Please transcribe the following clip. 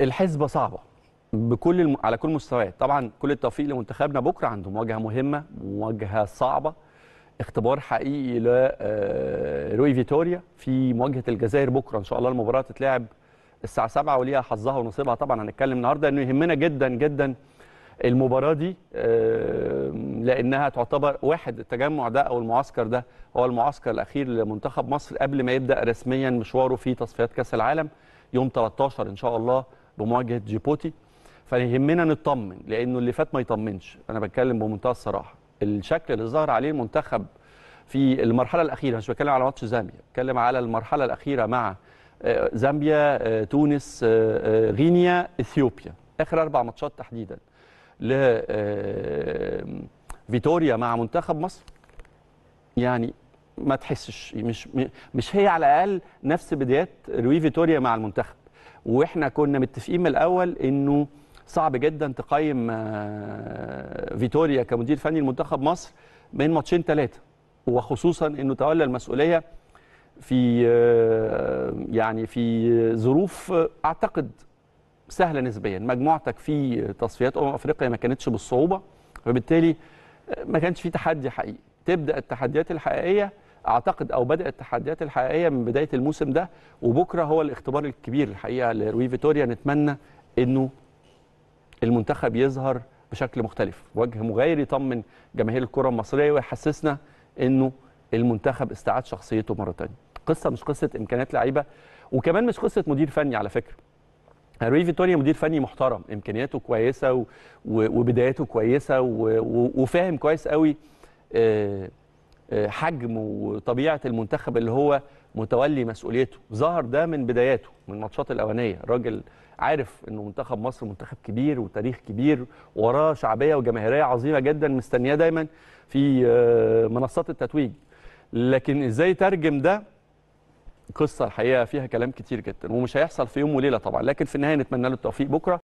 الحسبه صعبه بكل الم... على كل المستويات طبعا كل التوفيق لمنتخبنا بكره عنده مواجهه مهمه مواجهه صعبه اختبار حقيقي لروي آه، فيتوريا في مواجهه الجزائر بكره ان شاء الله المباراه تتلعب الساعه 7 وليها حظها ونصيبها طبعا هنتكلم النهارده انه يهمنا جدا جدا المباراه دي لانها تعتبر واحد التجمع ده او المعسكر ده هو المعسكر الاخير لمنتخب مصر قبل ما يبدا رسميا مشواره في تصفيات كاس العالم يوم 13 ان شاء الله بمواجهه جيبوتي فيهمنا نطمن لانه اللي فات ما يطمنش انا بتكلم بمنتهى الصراحه الشكل اللي ظهر عليه المنتخب في المرحله الاخيره مش بتكلم على ماتش زامبيا بتكلم على المرحله الاخيره مع آه، زامبيا آه، تونس آه، غينيا اثيوبيا اخر اربع ماتشات تحديدا ل فيتوريا مع منتخب مصر يعني ما تحسش مش مش هي على الاقل نفس بدايات روي فيتوريا مع المنتخب واحنا كنا متفقين من الاول انه صعب جدا تقيم آه، فيتوريا كمدير فني لمنتخب مصر من ماتشين ثلاثه وخصوصا انه تولى المسؤوليه في آه، يعني في ظروف آه، اعتقد سهله نسبيا مجموعتك في تصفيات امم افريقيا ما كانتش بالصعوبه فبالتالي ما كانش في تحدي حقيقي تبدا التحديات الحقيقيه اعتقد او بدات التحديات الحقيقيه من بدايه الموسم ده وبكره هو الاختبار الكبير الحقيقه لروي فيتوريا نتمنى انه المنتخب يظهر بشكل مختلف وجه مغاير يطمن جماهير الكره المصريه ويحسسنا انه المنتخب استعاد شخصيته مره ثانيه قصه مش قصه امكانيات لعيبه وكمان مش قصه مدير فني على فكره روي فيتوريا مدير فني محترم امكانياته كويسه و... وبداياته كويسه و... وفاهم كويس قوي آه آه، حجم وطبيعه المنتخب اللي هو متولي مسؤوليته ظهر ده من بداياته من الماتشات الاولانيه راجل عارف انه منتخب مصر منتخب كبير وتاريخ كبير وراه شعبيه وجماهيريه عظيمه جدا مستنياه دايما في آه، منصات التتويج لكن ازاي ترجم ده قصه الحقيقه فيها كلام كتير جدا ومش هيحصل في يوم وليله طبعا لكن في النهايه نتمنى له التوفيق بكره